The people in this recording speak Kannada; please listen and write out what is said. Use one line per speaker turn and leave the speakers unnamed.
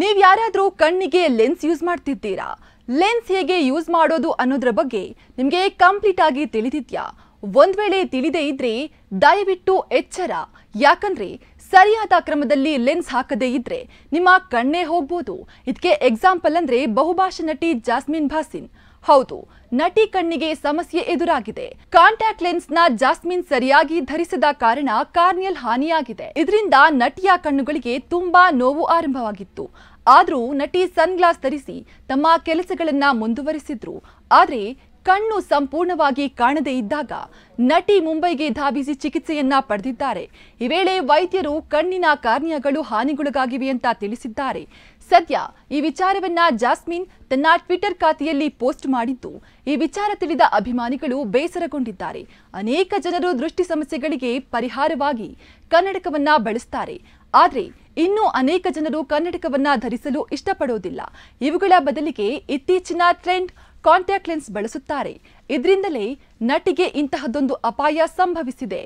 ನೀವ್ ಯಾರಾದರೂ ಕಣ್ಣಿಗೆ ಲೆನ್ಸ್ ಯೂಸ್ ಮಾಡ್ತಿದ್ದೀರಾ ಲೆನ್ಸ್ ಹೇಗೆ ಯೂಸ್ ಮಾಡೋದು ಅನ್ನೋದ್ರ ಬಗ್ಗೆ ನಿಮ್ಗೆ ಕಂಪ್ಲೀಟ್ ಆಗಿ ತಿಳಿದಿದ್ಯಾ ಒಂದ್ ವೇಳೆ ತಿಳಿದೇ ಇದ್ರೆ ದಯವಿಟ್ಟು ಎಚ್ಚರ ಯಾಕಂದ್ರೆ ಸರಿಯಾದ ಕ್ರಮದಲ್ಲಿ ಲೆನ್ಸ್ ಹಾಕದೇ ಇದ್ರೆ ನಿಮ್ಮ ಕಣ್ಣೇ ಹೋಗ್ಬೋದು ಇದಕ್ಕೆ ಎಕ್ಸಾಂಪಲ್ ಅಂದ್ರೆ ಬಹುಭಾಷಾ ನಟಿ ಜಾಸ್ಮಿನ್ ಭಾಸಿನ್ ಹೌದು ನಟಿ ಕಣ್ಣಿಗೆ ಸಮಸ್ಯೆ ಎದುರಾಗಿದೆ ಕಾಂಟ್ಯಾಕ್ಟ್ ಲೆನ್ಸ್ ನ ಜಾಸ್ಮಿನ್ ಸರಿಯಾಗಿ ಧರಿಸದ ಕಾರಣ ಕಾರ್ನಿಯಲ್ ಹಾನಿಯಾಗಿದೆ ಇದರಿಂದ ನಟಿಯ ಕಣ್ಣುಗಳಿಗೆ ತುಂಬಾ ನೋವು ಆರಂಭವಾಗಿತ್ತು ಆದ್ರೂ ನಟಿ ಸನ್ ಗ್ಲಾಸ್ ಧರಿಸಿ ತಮ್ಮ ಕೆಲಸಗಳನ್ನ ಮುಂದುವರಿಸಿದ್ರು ಆದರೆ ಕಣ್ಣು ಸಂಪೂರ್ಣವಾಗಿ ಕಾಣದೇ ಇದ್ದಾಗ ನಟಿ ಮುಂಬೈಗೆ ಧಾವಿಸಿ ಚಿಕಿತ್ಸೆಯನ್ನ ಪಡೆದಿದ್ದಾರೆ ಈ ವೇಳೆ ವೈದ್ಯರು ಕಣ್ಣಿನ ಕಾರ್ನಿಯಾಗಳು ಹಾನಿಗೊಳಗಾಗಿವೆ ಅಂತ ತಿಳಿಸಿದ್ದಾರೆ ಸದ್ಯ ಈ ವಿಚಾರವನ್ನ ಜಾಸ್ಮಿನ್ ತನ್ನ ಟ್ವಿಟರ್ ಖಾತೆಯಲ್ಲಿ ಪೋಸ್ಟ್ ಮಾಡಿದ್ದು ಈ ವಿಚಾರ ತಿಳಿದ ಅಭಿಮಾನಿಗಳು ಬೇಸರಗೊಂಡಿದ್ದಾರೆ ಅನೇಕ ಜನರು ದೃಷ್ಟಿ ಸಮಸ್ಯೆಗಳಿಗೆ ಪರಿಹಾರವಾಗಿ ಕನ್ನಡಕವನ್ನ ಬಳಸ್ತಾರೆ ಆದರೆ ಇನ್ನೂ ಅನೇಕ ಜನರು ಕನ್ನಡಕವನ್ನ ಧರಿಸಲು ಇಷ್ಟಪಡೋದಿಲ್ಲ ಇವುಗಳ ಬದಲಿಗೆ ಇತ್ತೀಚಿನ ಟ್ರೆಂಡ್ ಕಾಂಟ್ಯಾಕ್ಟ್ ಲೆನ್ಸ್ ಬಳಸುತ್ತಾರೆ ಇದರಿಂದಲೇ ನಟಿಗೆ ಇಂತಹದೊಂದು ಅಪಾಯ ಸಂಭವಿಸಿದೆ